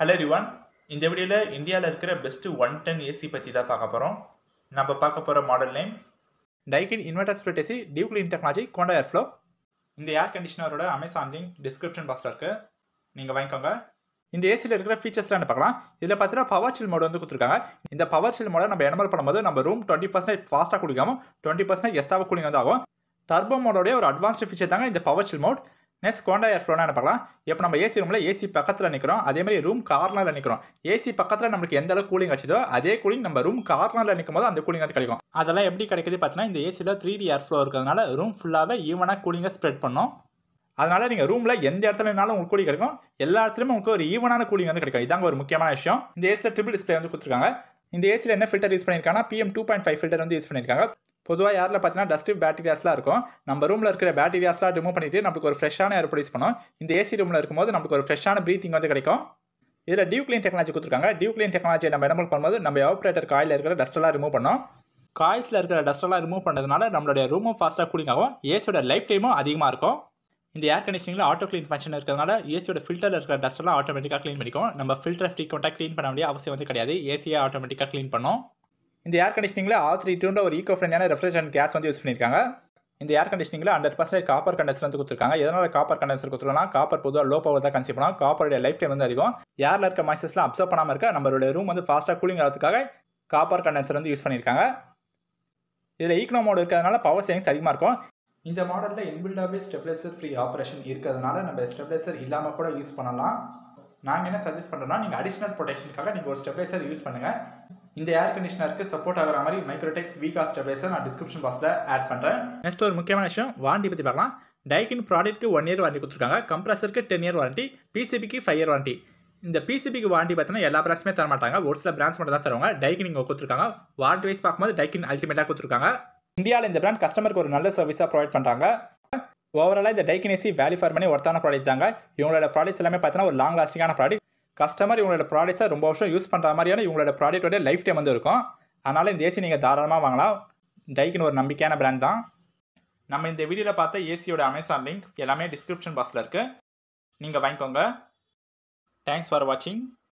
hello ரிவான் இந்த வீடியோவில் இந்தியாவில் இருக்கிற பெஸ்ட்டு ஒன் டென் ஏசி பற்றி தான் பார்க்க போகிறோம் நம்ம பார்க்க போகிற model name Daikin inverter split AC dew clean technology Coanda airflow இந்த ஏர் கண்டிஷனரோட அமேசான் லிங்க் டிஸ்கிரிப்ஷன் பாக்ஸில் இருக்குது நீங்கள் வாங்கிக்கோங்க இந்த ஏசியில் இருக்கிற ஃபீச்சர்ஸ்லாம் பார்க்கலாம் இதில் பார்த்தீங்கன்னா பவர் சில் மோட் வந்து கொடுத்துருக்காங்க இந்த பவர் சில் மோட நம்ம எனமல் பண்ணும்போது நம்ம ரூம் டுவெண்ட்டி பர்சன்ட் ஃபாஸ்ட்டாக குடிக்காமல் டுவெண்ட்டி பர்சன்ட் எஸ்ட்டாக குடிங்க வந்து ஆகும் டர்போ மோடோடைய ஒரு அட்வான்ஸ்டு ஃபீச்சர் தாங்க இந்த power chill mode next Coanda air ஃப்ளோனா பார்க்கலாம் இப்போ நம்ம ஏசி ரூமில் ஏசி பக்கத்தில் நிற்கிறோம் அதே மாதிரி ரூம் கார்னரில் நிற்கிறோம் ஏசி பக்கத்தில் நம்மளுக்கு எந்த அளவுக்கு கூலிங் கிடைச்சதோ அதே கூலிங் நம்ம ரூம் கார்னரில் நிற்கும் போது அந்த கூலிங் வந்து கிடைக்கும் அதெல்லாம் எப்படி கிடைக்குது பார்த்தீங்கன்னா இந்த ஏசியில் த்ரீ டி ஏர் ஃப்ளோ இருக்கிறதுனால ரூம் ஃபுல்லாகவே ஈவனாக கூலிங்காக ஸ்ப்ரெட் பண்ணோம் அதனால் நீங்கள் ரூமில் எந்த இடத்துல இருந்தாலும் உங்களுக்கு கூலி கிடைக்கும் எல்லா இடத்துலையும் உங்களுக்கு ஒரு ஈவனான கூலிங் வந்து கிடைக்கும் இதாங்க ஒரு முக்கியமான விஷயம் இந்த ஏசியில் ட்ரிபிள் டிஸ்பிளே வந்து கொடுத்துருக்காங்க இந்த ஏசியில் என்ன ஃபில்டர் யூஸ் பண்ணியிருக்காங்கன்னா PM two point five filter வந்து யூஸ் பண்ணியிருக்காங்க பொதுவாக யாரில் பார்த்தீங்கன்னா டஸ்ட் பேட்டீரியாஸ்லாம் இருக்கும் நம்ம ரூமில் இருக்கிற பேட்டீரியாஸ்லாம் ரிமூவ் பண்ணிவிட்டு நம்மளுக்கு ஒரு ஃப்ரெஷ்ஷான ஏர் ப்ரொடியூஸ் இந்த ஏசி ரூமில் இருக்கும்போது நமக்கு ஒரு ஃப்ரெஷ்ஷான ப்ரீத்திங் வந்து கிடைக்கும் இதில் டியூ க்ளீன் டெக்னாலஜி கொடுத்துருக்காங்க டியூ க்ளீன் டெக்னாலஜி நம்ம என்ன பண்ணும்போது நம்ம ஆப்ரேட்டர் காயில் இருக்கிற டஸ்ட்டெல்லாம் ரிமூவ் பண்ணோம் காயில்ஸில் இருக்கிற டஸ்ட்டெல்லாம் ரிமூவ் பண்ணுறதுனால நம்மளுடைய ரூமும் ஃபாஸ்ட்டாக கூலிங் ஆகும் ஏசியோட லைஃப் டைமும் அதிகமாக இருக்கும் இந்த ஏர் கண்டிஷனில் ஆட்டோ க்ளீன் ஃபங்க்ஷன் இருக்கிறதுனால ஏசியோட ஃபில்டரில் இருக்கிற டஸ்ட்டெல்லாம் ஆட்டோமேட்டிக்காக க்ளீன் பண்ணிக்கும் நம்ம ஃபில்டர் ஃப்ரீக்வெண்ட்டாக க்ளீன் பண்ண வேண்டிய அவசியம் வந்து கிடையாது ஏசியாக ஆட்டோமேட்டிக்காக க்ளீன் பண்ணோம் இந்த ஏர் கண்டிஷனிங்கில் ஆல் த்ரீ டூண்ட ஒரு ஈகோ ஃப்ரெண்டான ரெஃப்ரிஜரண்ட் கேஸ் வந்து யூஸ் பண்ணியிருக்காங்க இந்த ஏர் கண்டிஷனிங்கில் ஹண்ட்ரட் பர்சன்ட் காப்பர் கண்டென்சர் வந்து கொடுத்துருக்காங்க எதனால் காப்பர் கண்டென்சர் கொடுத்துருக்கோம்னா காப்பர் பொதுவாக லோ பவர் தான் கன்சியூம் பண்ணலாம் காப்பருடைய லைஃப் டைம் வந்து அதிகம் ஏரில் இருக்க மாய்ச்சஸ்லாம் அப்சர்வ் பண்ணாமல் இருக்க நம்மளுடைய ரூம் வந்து ஃபாஸ்ட்டாக கூலிங் ஆகிறதுக்காக காப்பர் கண்டென்சர் வந்து யூஸ் பண்ணியிருக்காங்க இதில் ஈக்னோ மோடு இருக்கிறதுனால பவர் சேவிங்ஸ் அதிகமாக இருக்கும் இந்த மாடலில் இன்பில்டாகவே ஸ்டெப்லைசர் ஃப்ரீ ஆப்ரேஷன் இருக்கிறதுனால நம்ம ஸ்டெப்லைசர் இல்லாமல் கூட யூஸ் பண்ணலாம் நாங்கள் என்ன சஜஸ்ட் பண்ணுறோம் நீங்கள் அடிஷ்னல் ப்ரொடெக்ஷனுக்காக நீங்கள் ஒரு ஸ்டெப்லைசர் யூஸ் பண்ணுங்கள் இந்த ஏர் கண்டிஷனருக்கு சப்போர்ட் ஆகிற மாதிரி மைக்ரோடெக் வீக்கா ஸ்டெப்லைசர் நான் டிஸ்கிரிப்ஷன் பாக்ஸில் ஆட் பண்ணுறேன் நெக்ஸ்ட் ஒரு முக்கியமான விஷயம் வாரண்டி பற்றி பார்க்கலாம் டைக்கின் ப்ராடக்ட்டுக்கு ஒன் இயர் வாரண்டி கொடுத்துருக்காங்க கம்ப்ரஸருக்கு டென் இயர் வாரண்டி பிசிபிக்கு ஃபைவ் இயர் வாரண்டி இந்த பிசிபிக்கு வாரண்டி பார்த்தீங்கன்னா எல்லா பிரான்ச்சுமே தர மாட்டாங்க ஒரு சில பிரான்ச் மட்டும் தான் தருவாங்க டைக்கின் இங்கே கொடுத்துருக்காங்க வாரண்டி வைஸ் பார்க்கும்போது டைக்கின் அல்டிமேட்டாக கொடுத்துருக்காங்க இந்தியாவில் இந்த பிராண்ட் கஸ்டமருக்கு ஒரு நல்ல சர்வீஸாக ப்ரொவைட் பண்ணுறாங்க ஓவராலாக இந்த டைக்கினேசி வேல்யூ ஃபார் பண்ணி ஒர்த்தான ப்ராடக்ட் தாங்க இவங்களோட ப்ராடக்ட்ஸ் எல்லாமே பார்த்தீங்கன்னா ஒரு லாங் லாஸ்டிங்கான ப்ராடக்ட் கஸ்டமர் இவங்களோட ப்ராடக்ட்ஸை ரொம்ப வருஷம் யூஸ் பண்ணுற மாதிரியான இவங்களோட ப்ராடக்ட்டோட லைஃப் டைம் வந்து இருக்கும் அதனால் இந்த ஏசி நீங்கள் தாராளமாக வாங்கலாம் டைக்கின் ஒரு நம்பிக்கையான பிராண்ட் தான் நம்ம இந்த வீடியோவில் பார்த்த ஏசியோட அமேசான் லிங்க் எல்லாமே டிஸ்கிரிப்ஷன் பாக்ஸில் இருக்குது நீங்கள் வாங்கிக்கோங்க தேங்க்ஸ் ஃபார் வாட்சிங்